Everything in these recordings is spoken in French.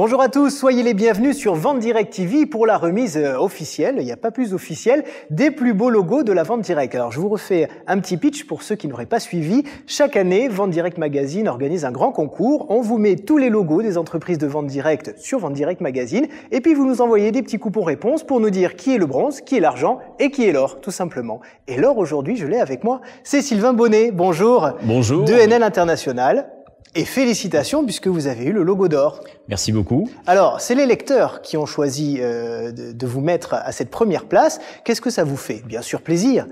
Bonjour à tous, soyez les bienvenus sur Vente Direct TV pour la remise euh, officielle, il n'y a pas plus officielle, des plus beaux logos de la Vente Direct. Alors je vous refais un petit pitch pour ceux qui n'auraient pas suivi. Chaque année, Vente Direct Magazine organise un grand concours. On vous met tous les logos des entreprises de Vente Direct sur Vente Direct Magazine et puis vous nous envoyez des petits coupons réponses pour nous dire qui est le bronze, qui est l'argent et qui est l'or, tout simplement. Et l'or aujourd'hui, je l'ai avec moi, c'est Sylvain Bonnet. Bonjour. Bonjour. De NL International. Et félicitations puisque vous avez eu le logo d'or. Merci beaucoup. Alors, c'est les lecteurs qui ont choisi euh, de, de vous mettre à cette première place. Qu'est-ce que ça vous fait Bien sûr, plaisir,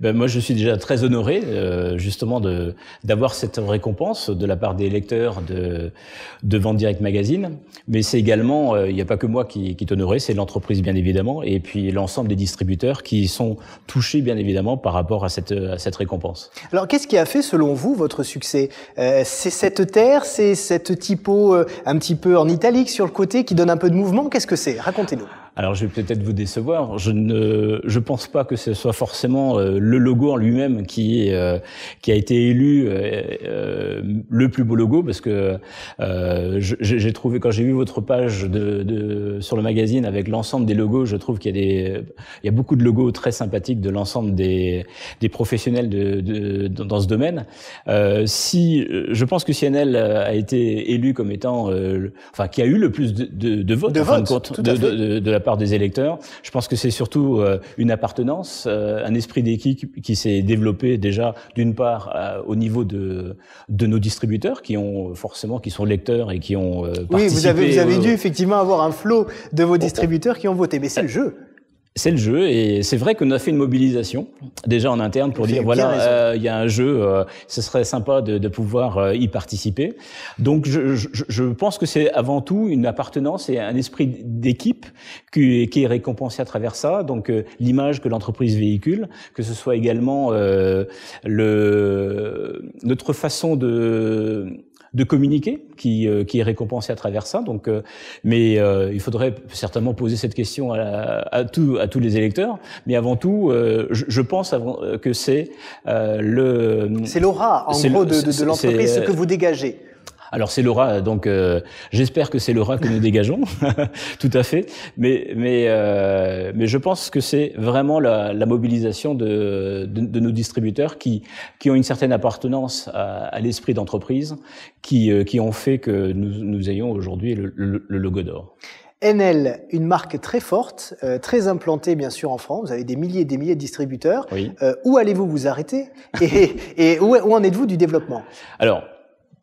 ben moi, je suis déjà très honoré, euh, justement, de d'avoir cette récompense de la part des lecteurs de de Vente Direct Magazine. Mais c'est également, euh, il n'y a pas que moi qui, qui est honoré, c'est l'entreprise bien évidemment, et puis l'ensemble des distributeurs qui sont touchés bien évidemment par rapport à cette à cette récompense. Alors, qu'est-ce qui a fait, selon vous, votre succès euh, C'est cette terre, c'est cette typo un petit peu en italique sur le côté qui donne un peu de mouvement. Qu'est-ce que c'est Racontez-nous. Alors je vais peut-être vous décevoir, je ne je pense pas que ce soit forcément euh, le logo en lui-même qui euh, qui a été élu euh, euh, le plus beau logo parce que j'ai trouvé quand j'ai vu votre page de, de, sur le magazine avec l'ensemble des logos, je trouve qu'il y a des il y a beaucoup de logos très sympathiques de l'ensemble des des professionnels de, de dans ce domaine. si je pense que CNL a été élu comme étant enfin qui a eu le plus de de, de votes de, en de de la par des électeurs. Je pense que c'est surtout euh, une appartenance, euh, un esprit d'équipe qui s'est développé déjà d'une part euh, au niveau de, de nos distributeurs qui ont forcément qui sont lecteurs et qui ont participé. Oui, vous avez, vous avez dû effectivement avoir un flot de vos distributeurs qui ont voté, mais c'est le jeu c'est le jeu et c'est vrai qu'on a fait une mobilisation déjà en interne pour dire voilà euh, il y a un jeu, euh, ce serait sympa de, pouvoir euh, y participer. Donc je, je, pense que c'est avant tout une appartenance et un esprit d'équipe qui, qui, est récompensé à travers ça. Donc l'image que l'entreprise véhicule, que ce soit également le notre façon de de communiquer, qui, euh, qui est récompensé à travers ça. Donc, euh, mais euh, il faudrait certainement poser cette question à, à, tout, à tous les électeurs. Mais avant tout, je, pense avant, que c'est le... C'est l'aura, en gros, de, de l'entreprise, ce que vous dégagez. Alors c'est l'aura, donc euh, j'espère que c'est l'aura que nous dégageons, tout à fait. Mais mais euh, mais je pense que c'est vraiment la, mobilisation de, de, nos distributeurs qui qui ont une certaine appartenance à, l'esprit d'entreprise, qui euh, qui ont fait que nous nous ayons aujourd'hui le, logo d'or. NL, une marque très forte, très implantée bien sûr en France. Vous avez des milliers et des milliers de distributeurs. où allez-vous vous arrêter et, où, où en êtes-vous du développement Alors,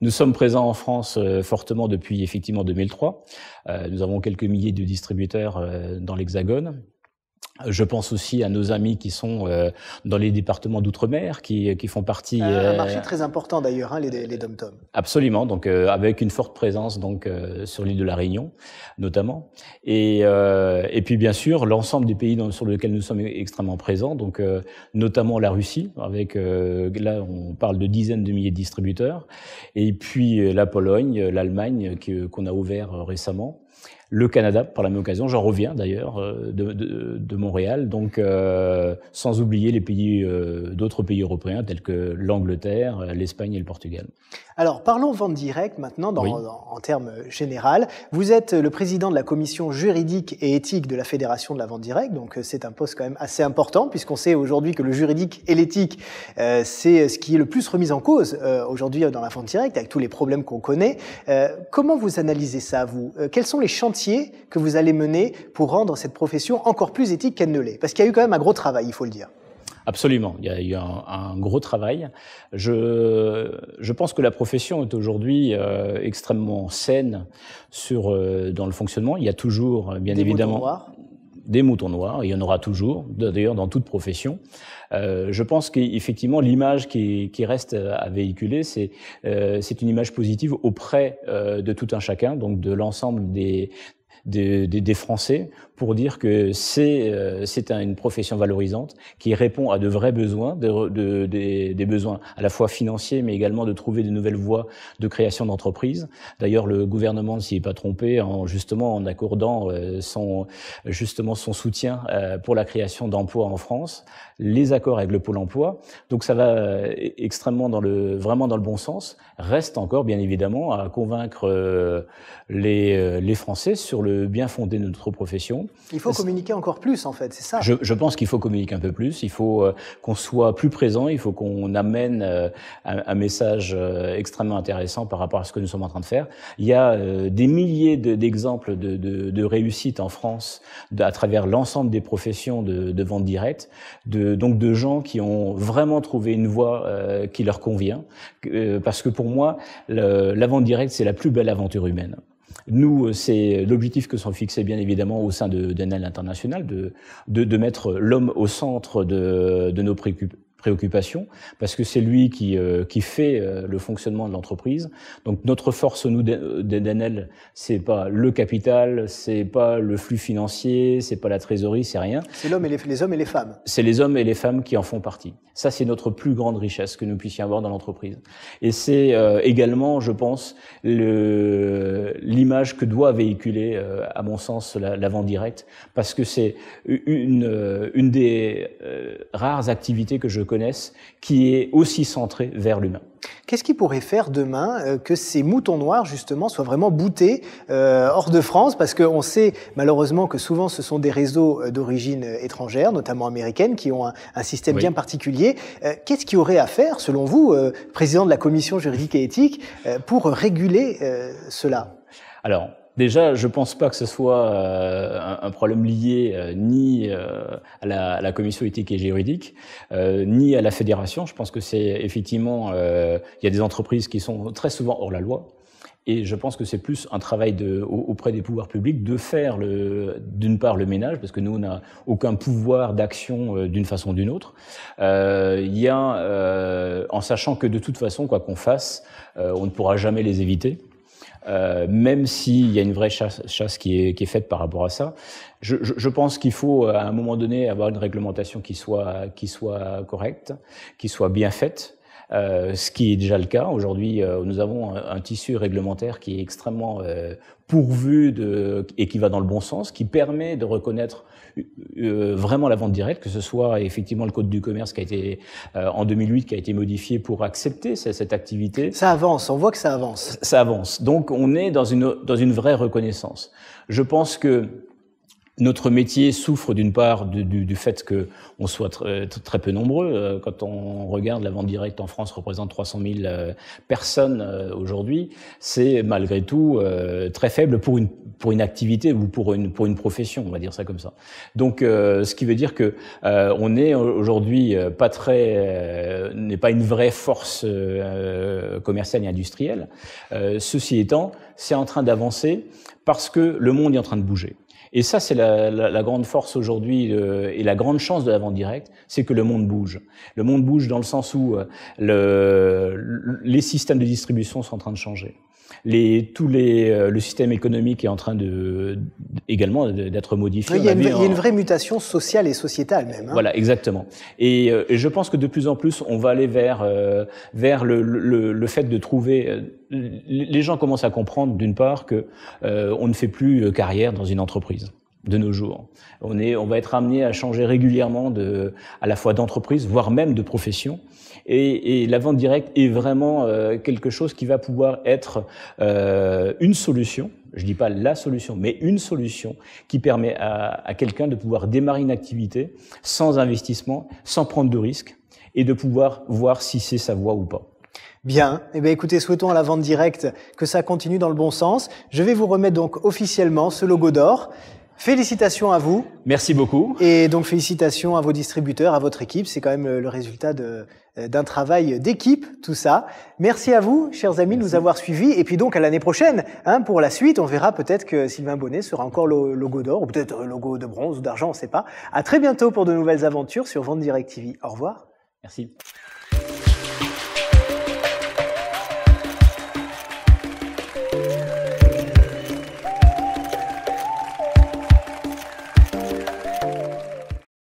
nous sommes présents en France euh, fortement depuis effectivement 2003. Euh, nous avons quelques milliers de distributeurs euh, dans l'Hexagone. Je pense aussi à nos amis qui sont euh, dans les départements d'outre-mer, qui, font partie. Ah, un, marché euh, très important d'ailleurs, hein, les, les dom -toms. Absolument, donc euh, avec une forte présence donc sur l'île de la Réunion, notamment, et, puis bien sûr l'ensemble des pays sur lesquels nous sommes extrêmement présents, donc notamment la Russie, avec là on parle de dizaines de milliers de distributeurs, et puis la Pologne, l'Allemagne qu'on a ouvert récemment le Canada par la même occasion. J'en reviens d'ailleurs de, de, de, Montréal, donc euh, sans oublier les pays, euh, d'autres pays européens tels que l'Angleterre, l'Espagne et le Portugal. Alors parlons vente directe maintenant en, termes général. Vous êtes le président de la commission juridique et éthique de la Fédération de la vente directe, donc euh, c'est un poste quand même assez important puisqu'on sait aujourd'hui que le juridique et l'éthique, euh, c'est euh, ce qui est le plus remis en cause aujourd'hui dans la vente directe avec tous les problèmes qu'on connaît. comment vous analysez ça, vous Quels sont les chantiers que vous allez mener pour rendre cette profession encore plus éthique qu'elle ne l'est Parce qu'il y a eu quand même un gros travail, il faut le dire. Absolument, il y a eu un, gros travail. Je, je, pense que la profession est aujourd'hui euh, extrêmement saine sur, euh, dans le fonctionnement. Il y a toujours, euh, bien des évidemment, moutons noirs. des moutons noirs. Il y en aura toujours, d'ailleurs dans toute profession. Euh, je pense qu'effectivement, l'image qui, qui, reste à véhiculer, c'est une image positive auprès de tout un chacun, donc de l'ensemble des, des, des, Français pour dire que c'est euh, c'est une profession valorisante qui répond à de vrais besoins, de, de, des, des, besoins à la fois financiers, mais également de trouver de nouvelles voies de création d'entreprises. D'ailleurs, le gouvernement ne s'y est pas trompé en justement en accordant euh, son justement son soutien euh, pour la création d'emplois en France, les accords avec le Pôle Emploi. Donc ça va e, extrêmement dans le vraiment dans le bon sens. Reste encore bien évidemment à convaincre les les Français sur le bien fondé de notre profession il faut communiquer encore plus, en fait, c'est ça. Je, pense qu'il faut communiquer un peu plus. Il faut euh, qu'on soit plus présent. Il faut qu'on amène euh, un, message euh, extrêmement intéressant par rapport à ce que nous sommes en train de faire. Il y a des milliers d'exemples de, réussite en France à travers l'ensemble des professions de, vente directe, donc de gens qui ont vraiment trouvé une voie qui leur convient. parce que pour moi, le, la vente directe, c'est la plus belle aventure humaine. Nous, euh, c'est l'objectif que sont fixés bien évidemment au sein de International, de, de, de mettre l'homme au centre de, de nos préoccupations préoccupation, parce que c'est lui qui, euh, qui fait euh, le fonctionnement de l'entreprise. Donc notre force, nous, d'Enel, c'est pas le capital, c'est pas le flux financier, c'est pas la trésorerie, c'est rien. C'est l'homme et les, hommes et les femmes. C'est les hommes et les femmes qui en font partie. Ça, c'est notre plus grande richesse que nous puissions avoir dans l'entreprise. Et c'est euh, également, je pense, l'image que doit véhiculer, à mon sens, l'avant direct, parce que c'est une, une des rares activités que je connais connaissent, qui est aussi centré vers l'humain. Qu'est-ce qui pourrait faire demain euh, que ces moutons noirs, justement, soient vraiment boutés euh, hors de France Parce qu'on sait malheureusement que souvent ce sont des réseaux euh, d'origine étrangère, notamment américaine, qui ont un, système bien particulier. Qu'est-ce qui aurait à faire, selon vous, président de la commission juridique et éthique, pour réguler cela Alors, Déjà, je pense pas que ce soit euh, un, problème lié euh, ni euh, à, la, commission éthique et juridique, ni à la fédération. Je pense que c'est effectivement, il y a des entreprises qui sont très souvent hors la loi. Et je pense que c'est plus un travail de, auprès des pouvoirs publics de faire d'une part le ménage, parce que nous, on n'a aucun pouvoir d'action d'une façon ou d'une autre. Il y a, en sachant que de toute façon, quoi qu'on fasse, on ne pourra jamais les éviter euh, même s'il y a une vraie chasse, qui, est, faite par rapport à ça. Je, pense qu'il faut euh, à un moment donné avoir une réglementation qui soit correcte, qui soit bien faite. Euh, ce qui est déjà le cas. Aujourd'hui, euh, nous avons un, tissu réglementaire qui est extrêmement euh, pourvu de, et qui va dans le bon sens, qui permet de reconnaître vraiment la vente directe, que ce soit effectivement le code du commerce qui a été en 2008 qui a été modifié pour accepter cette, cette, activité. Ça avance, on voit que ça avance. Ça avance. Donc on est dans une dans une vraie reconnaissance. Je pense que notre métier souffre d'une part du, du, du fait que on soit euh, très, peu nombreux. Euh, quand on regarde la vente directe en France représente 300 000 euh, personnes aujourd'hui, c'est malgré tout très faible pour une pour une activité ou pour une pour une profession, on va dire ça comme ça. Donc, ce qui veut dire que on est aujourd'hui pas très n'est pas une vraie force commerciale et industrielle. ceci étant, c'est en train d'avancer parce que le monde est en train de bouger. Et ça, c'est la, la, la, grande force aujourd'hui euh, et la grande chance de l'avant-direct, c'est que le monde bouge. Le monde bouge dans le sens où euh, le, les systèmes de distribution sont en train de changer. Les, tous les, euh, le système économique est en train de, également d'être modifié. il, y a une, y, a une vraie mutation sociale et sociétale même. Hein. Voilà, exactement. Et, et, je pense que de plus en plus, on va aller vers, vers le, le, le fait de trouver les gens commencent à comprendre d'une part que euh, on ne fait plus euh, carrière dans une entreprise de nos jours. On est, on va être amené à changer régulièrement de, à la fois d'entreprise, voire même de profession. Et, la vente directe est vraiment euh, quelque chose qui va pouvoir être une solution. Je dis pas la solution, mais une solution qui permet à, à quelqu'un de pouvoir démarrer une activité sans investissement, sans prendre de risques et de pouvoir voir si c'est sa voie ou pas. Bien. Eh bien, écoutez, souhaitons à la vente directe que ça continue dans le bon sens. Je vais vous remettre donc officiellement ce logo d'or. Félicitations à vous. Merci beaucoup. Et donc félicitations à vos distributeurs, à votre équipe. C'est quand même le résultat euh, d'un travail d'équipe, tout ça. Merci à vous, chers amis, de nous avoir suivis. Et puis donc à l'année prochaine, hein, pour la suite, on verra peut-être que Sylvain Bonnet sera encore le logo d'or, ou peut-être le logo de bronze ou d'argent, on ne sait pas. À très bientôt pour de nouvelles aventures sur Vente Direct TV. Au revoir. Merci.